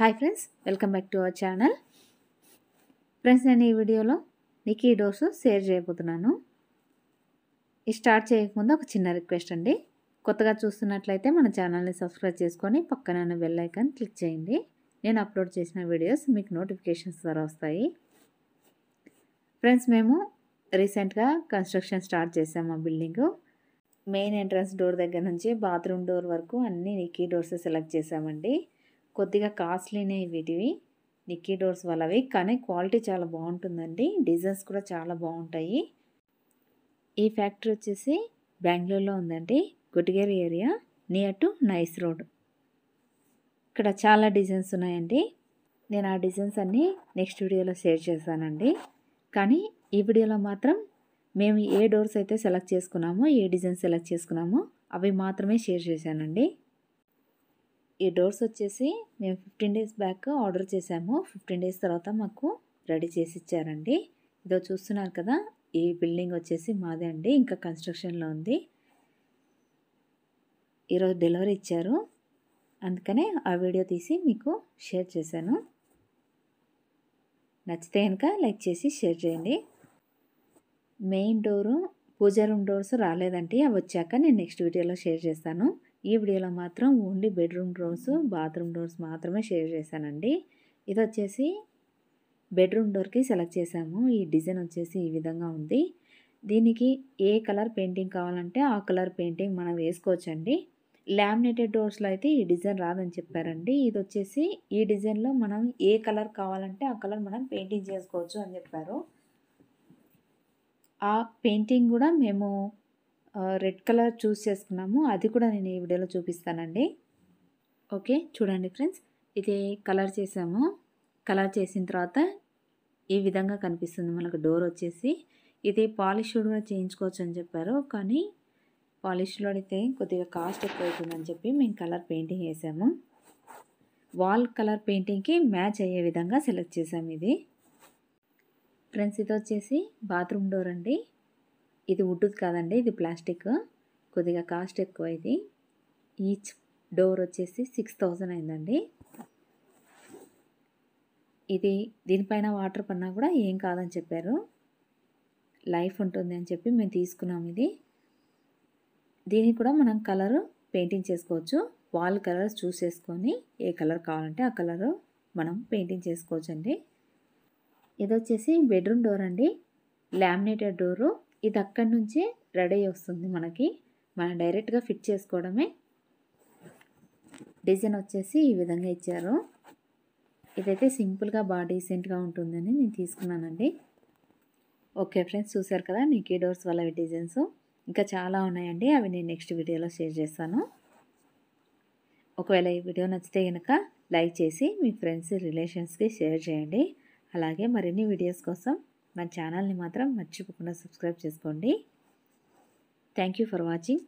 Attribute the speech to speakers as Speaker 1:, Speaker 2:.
Speaker 1: hi friends welcome back to our channel friends నేను ఈ వీడియోలో నీకు ఈ డోసు షేర్ చేయబోతున్నాను ఇది స్టార్ట్ చేయకముందు ఒక చిన్న రిక్వెస్ట్ అండి కొత్తగా చూస్తున్నట్లయితే మన ఛానల్ని సబ్స్క్రైబ్ చేసుకొని పక్కన ఉన్న బెల్ ఐకాన్ క్లిక్ చేయండి నేను అప్లోడ్ చేసిన వీడియోస్ మీకు నోటిఫికేషన్స్ ద్వారా వస్తాయి ఫ్రెండ్స్ మేము రీసెంట్గా కన్స్ట్రక్షన్ స్టార్ట్ చేసాము ఆ బిల్డింగు మెయిన్ ఎంట్రన్స్ డోర్ దగ్గర నుంచి బాత్రూమ్ డోర్ వరకు అన్ని నిక్కీ డోర్స్ సెలెక్ట్ చేసామండి కొద్దిగా కాస్ట్లీనే వీటివి నిక్కీ డోర్స్ వాళ్ళవి కానీ క్వాలిటీ చాలా బాగుంటుందండి డిజైన్స్ కూడా చాలా బాగుంటాయి ఈ ఫ్యాక్టరీ వచ్చేసి బెంగళూరులో ఉందండి Gutigeri area near to nice road ఇక్కడ చాలా డిజైన్స్ ఉన్నాయండి నేను ఆ డిజైన్స్ అన్నీ నెక్స్ట్ వీడియోలో షేర్ చేశానండి కానీ ఈ వీడియోలో మాత్రం మేము ఏ డోర్స్ అయితే సెలెక్ట్ చేసుకున్నామో ఏ డిజైన్ సెలెక్ట్ చేసుకున్నామో అవి మాత్రమే షేర్ చేశానండి ఈ డోర్స్ వచ్చేసి మేము ఫిఫ్టీన్ డేస్ బ్యాక్ ఆర్డర్ చేశాము ఫిఫ్టీన్ డేస్ తర్వాత మాకు రెడీ చేసి ఇచ్చారండి ఇదో చూస్తున్నారు కదా ఈ బిల్డింగ్ వచ్చేసి మాదే అండి ఇంకా కన్స్ట్రక్షన్లో ఉంది ఈరోజు డెలివరీ ఇచ్చారు అందుకనే ఆ వీడియో తీసి మీకు షేర్ చేశాను నచ్చితే కనుక లైక్ చేసి షేర్ చేయండి main door pooja room doors రాలేదంటే అవి వచ్చాక నేను నెక్స్ట్ వీడియోలో షేర్ చేస్తాను ఈ వీడియోలో మాత్రం only bedroom doors bathroom doors మాత్రమే షేర్ చేశానండి ఇది వచ్చేసి బెడ్రూమ్ డోర్కి సెలెక్ట్ చేశాము ఈ డిజైన్ వచ్చేసి ఈ విధంగా ఉంది దీనికి ఏ కలర్ పెయింటింగ్ కావాలంటే ఆ కలర్ పెయింటింగ్ మనం వేసుకోవచ్చండి లామినేటెడ్ డోర్స్లో అయితే ఈ డిజైన్ రాదని చెప్పారండి ఇది వచ్చేసి ఈ డిజైన్లో మనం ఏ కలర్ కావాలంటే ఆ కలర్ మనం పెయింటింగ్ చేసుకోవచ్చు అని చెప్పారు ఆ పెయింటింగ్ కూడా మేము రెడ్ కలర్ చూస్ చేసుకున్నాము అది కూడా నేను ఈ వీడియోలో చూపిస్తానండి ఓకే చూడండి ఫ్రెండ్స్ ఇది కలర్ చేసాము కలర్ చేసిన తర్వాత ఈ విధంగా కనిపిస్తుంది మనకు డోర్ వచ్చేసి ఇది పాలిష్ కూడా చేయించుకోవచ్చు అని చెప్పారు కానీ పాలిష్లో అయితే కొద్దిగా కాస్ట్ ఎక్కువ అవుతుందని చెప్పి మేము కలర్ పెయింటింగ్ వేసాము వాల్ కలర్ పెయింటింగ్కి మ్యాచ్ అయ్యే విధంగా సెలెక్ట్ చేసాము ఇది ఫ్రెండ్స్ ఇది వచ్చేసి బాత్రూమ్ డోర్ అండి ఇది వుడ్ది కాదండి ఇది ప్లాస్టిక్ కొద్దిగా కాస్ట్ ఎక్కువ ఇది ఈచ్ డోర్ వచ్చేసి సిక్స్ థౌజండ్ అయిందండి ఇది దీనిపైన వాటర్ పడినా కూడా ఏం కాదని చెప్పారు లైఫ్ ఉంటుంది అని చెప్పి మేము తీసుకున్నాం ఇది దీనికి కూడా మనం కలర్ పెయింటింగ్ చేసుకోవచ్చు వాల్ కలర్స్ చూస్ చేసుకొని ఏ కలర్ కావాలంటే ఆ కలర్ మనం పెయింటింగ్ చేసుకోవచ్చు అండి ఇది వచ్చేసి బెడ్రూమ్ డోర్ అండి లామినేటెడ్ డోరు ఇది అక్కడి నుంచే రెడీ వస్తుంది మనకి మనం డైరెక్ట్గా ఫిట్ చేసుకోవడమే డిజైన్ వచ్చేసి ఈ విధంగా ఇచ్చారు ఇదైతే సింపుల్గా బాగా డీసెంట్గా ఉంటుందని నేను తీసుకున్నానండి ఓకే ఫ్రెండ్స్ చూసారు కదా నీకే డోర్స్ వల్ల డిజైన్స్ ఇంకా చాలా ఉన్నాయండి అవి నేను నెక్స్ట్ వీడియోలో షేర్ చేస్తాను ఒకవేళ ఈ వీడియో నచ్చితే కనుక లైక్ చేసి మీ ఫ్రెండ్స్ రిలేషన్స్కి షేర్ చేయండి అలాగే మరిన్ని వీడియోస్ కోసం మన ఛానల్ని మాత్రం మర్చిపోకుండా సబ్స్క్రైబ్ చేసుకోండి థ్యాంక్ యూ ఫర్ వాచింగ్